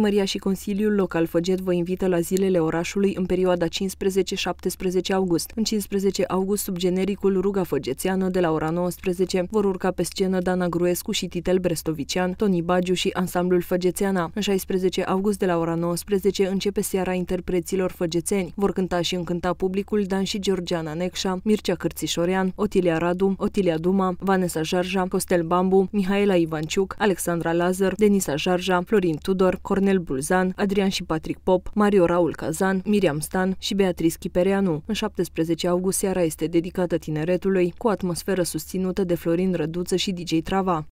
Primăria și Consiliul Local Făget vă invită la zilele orașului în perioada 15-17 august. În 15 august, sub genericul Ruga Făgețeană, de la ora 19, vor urca pe scenă Dana Gruescu și Titel Brestovician, Toni Bagiu și ansamblul Făgețeana. În 16 august, de la ora 19, începe seara interpreților făgețeni. Vor cânta și încânta publicul Dan și Georgiana Necșa, Mircea Cârțișorean, Otilia Radu, Otilia Duma, Vanessa Jarja, Costel Bambu, Mihaela Ivanciuc, Alexandra Lazar, Denisa Jarja, Florin Tudor, Cornel Cornel Bulzan, Adrian și Patrick Pop, Mario Raul Cazan, Miriam Stan și Beatrice Chipereanu. În 17 august seara este dedicată tineretului, cu atmosferă susținută de Florin Răduță și DJ Trava.